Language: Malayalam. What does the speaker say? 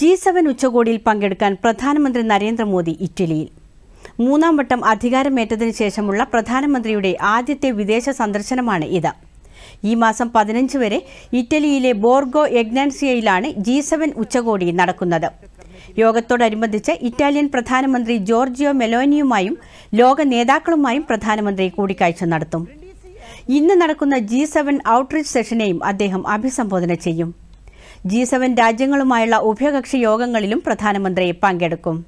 ജി സെവൻ ഉച്ചകോടിയിൽ പങ്കെടുക്കാൻ പ്രധാനമന്ത്രി നരേന്ദ്രമോദി ഇറ്റലിയിൽ മൂന്നാം വട്ടം അധികാരമേറ്റതിനു ശേഷമുള്ള പ്രധാനമന്ത്രിയുടെ ആദ്യത്തെ വിദേശ സന്ദർശനമാണ് ഇത് ഈ മാസം പതിനഞ്ച് വരെ ഇറ്റലിയിലെ ബോർഗോ എഗ്നാൻസിയയിലാണ് ജി സെവൻ ഉച്ചകോടി നടക്കുന്നത് യോഗത്തോടനുബന്ധിച്ച് ഇറ്റാലിയൻ പ്രധാനമന്ത്രി ജോർജിയോ മെലോനിയുമായും ലോക നേതാക്കളുമായും പ്രധാനമന്ത്രി കൂടിക്കാഴ്ച നടത്തും ഇന്ന് നടക്കുന്ന ജി സെവൻ ഔട്ട്റീച്ച് സെഷനെയും അദ്ദേഹം അഭിസംബോധന ചെയ്യും ജി സെവൻ രാജ്യങ്ങളുമായുള്ള ഉഭയകക്ഷി യോഗങ്ങളിലും പ്രധാനമന്ത്രി പങ്കെടുക്കും